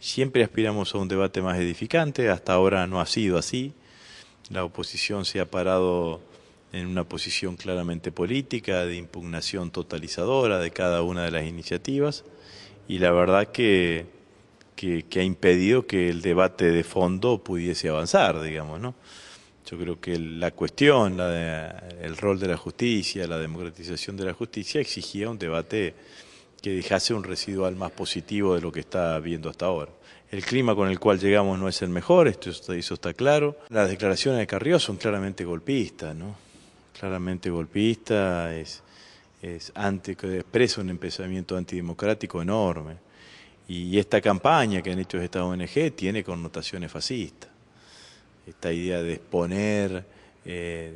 Siempre aspiramos a un debate más edificante, hasta ahora no ha sido así. La oposición se ha parado en una posición claramente política, de impugnación totalizadora de cada una de las iniciativas, y la verdad que, que, ha impedido que el debate de fondo pudiese avanzar, digamos, ¿no? Yo creo que la cuestión, la de, el rol de la justicia, la democratización de la justicia exigía un debate que dejase un residual más positivo de lo que está viendo hasta ahora. El clima con el cual llegamos no es el mejor, esto, eso está claro. Las declaraciones de Carrió son claramente golpistas, ¿no? Claramente golpistas, es, es anti, expresa un pensamiento antidemocrático enorme. Y esta campaña que han hecho esta ONG tiene connotaciones fascistas. Esta idea de exponer, eh,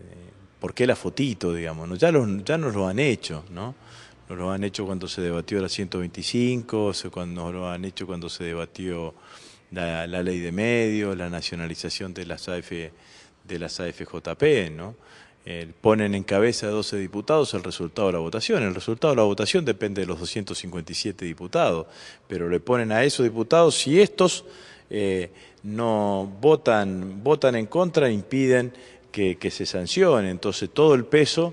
¿por qué la fotito, digamos? ¿no? Ya, ya nos lo han hecho, ¿no? lo han hecho cuando se debatió la 125, cuando lo han hecho cuando se debatió la, ley de medios, la nacionalización de las, AF, de las AFJP, ¿no? Eh, ponen en cabeza a 12 diputados el resultado de la votación. El resultado de la votación depende de los 257 diputados, pero le ponen a esos diputados si estos eh, no votan, votan en contra, impiden que, que se sancione. Entonces todo el peso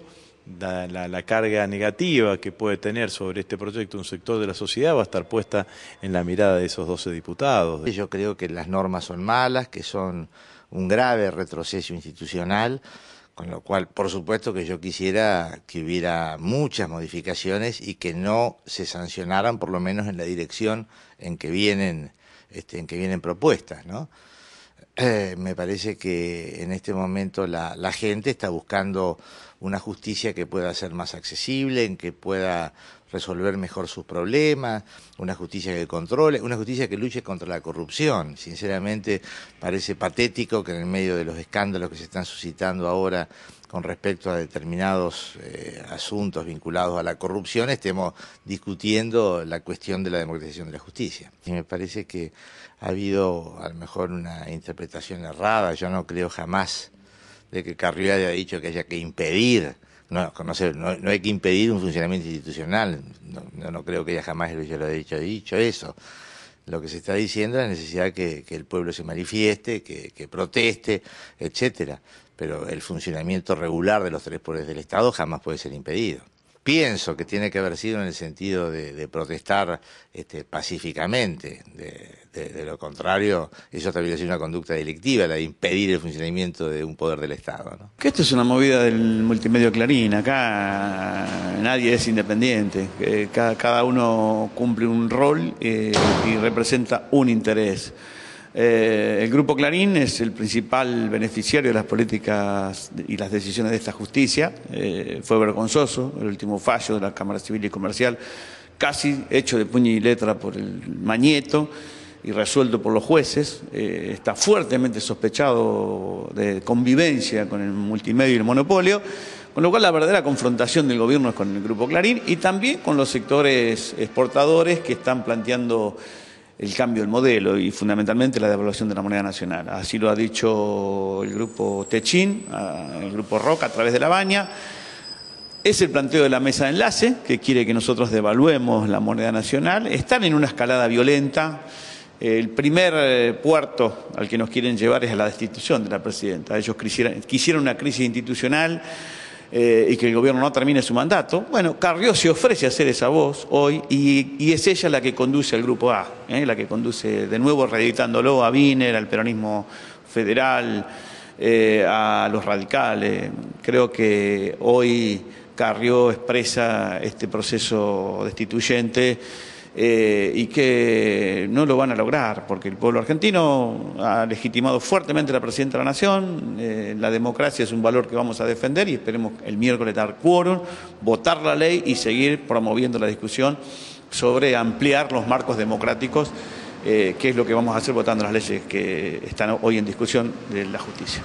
la, carga negativa que puede tener sobre este proyecto un sector de la sociedad va a estar puesta en la mirada de esos 12 diputados. Yo creo que las normas son malas, que son un grave retroceso institucional, con lo cual, por supuesto que yo quisiera que hubiera muchas modificaciones y que no se sancionaran, por lo menos en la dirección en que vienen, este, en que vienen propuestas, ¿no? Eh, me parece que en este momento la gente está buscando una justicia que pueda ser más accesible, en que pueda resolver mejor sus problemas, una justicia que controle, una justicia que luche contra la corrupción. Sinceramente parece patético que en el medio de los escándalos que se están suscitando ahora con respecto a determinados eh, asuntos vinculados a la corrupción estemos discutiendo la cuestión de la democratización de la justicia. Y me parece que ha habido a lo mejor una interpretación errada, yo no creo jamás de que Carrió haya dicho que haya que impedir, no, no, no, hay que impedir un funcionamiento institucional, no, no creo que ella jamás lo haya dicho, dicho eso. Lo que se está diciendo es la necesidad que, que el pueblo se manifieste, que, proteste, etcétera. Pero el funcionamiento regular de los tres poderes del Estado jamás puede ser impedido pienso que tiene que haber sido en el sentido de, protestar este, pacíficamente. De, lo contrario, eso también es una conducta delictiva, la de impedir el funcionamiento de un poder del Estado. Que esto es una movida del multimedio Clarín. Acá nadie es independiente. Eh, cada, uno cumple un rol eh, y representa un interés. Eh, el Grupo Clarín es el principal beneficiario de las políticas y las decisiones de esta justicia. Eh, fue vergonzoso el último fallo de la Cámara Civil y Comercial, casi hecho de puño y letra por el mañeto y resuelto por los jueces. Eh, está fuertemente sospechado de convivencia con el multimedio y el monopolio. Con lo cual la verdadera confrontación del gobierno es con el Grupo Clarín y también con los sectores exportadores que están planteando el cambio del modelo y fundamentalmente la devaluación de la moneda nacional. Así lo ha dicho el grupo Techin, el grupo Roca a través de la baña. Es el planteo de la mesa de enlace que quiere que nosotros devaluemos la moneda nacional. Están en una escalada violenta. El primer eh, puerto al que nos quieren llevar es a la destitución de la presidenta. Ellos quisieron una crisis institucional eh, y que el gobierno no termine su mandato. Bueno, Carrió se ofrece a hacer esa voz hoy y, es ella la que conduce al Grupo A, eh, la que conduce de nuevo reeditándolo a Wiener, al peronismo federal, eh, a los radicales. Creo que hoy Carrió expresa este proceso destituyente. Eh, y que no lo van a lograr, porque el pueblo argentino ha legitimado fuertemente a la presidenta de la Nación, eh, la democracia es un valor que vamos a defender y esperemos el miércoles dar quórum, votar la ley y seguir promoviendo la discusión sobre ampliar los marcos democráticos, eh, que es lo que vamos a hacer votando las leyes que están hoy en discusión de la justicia.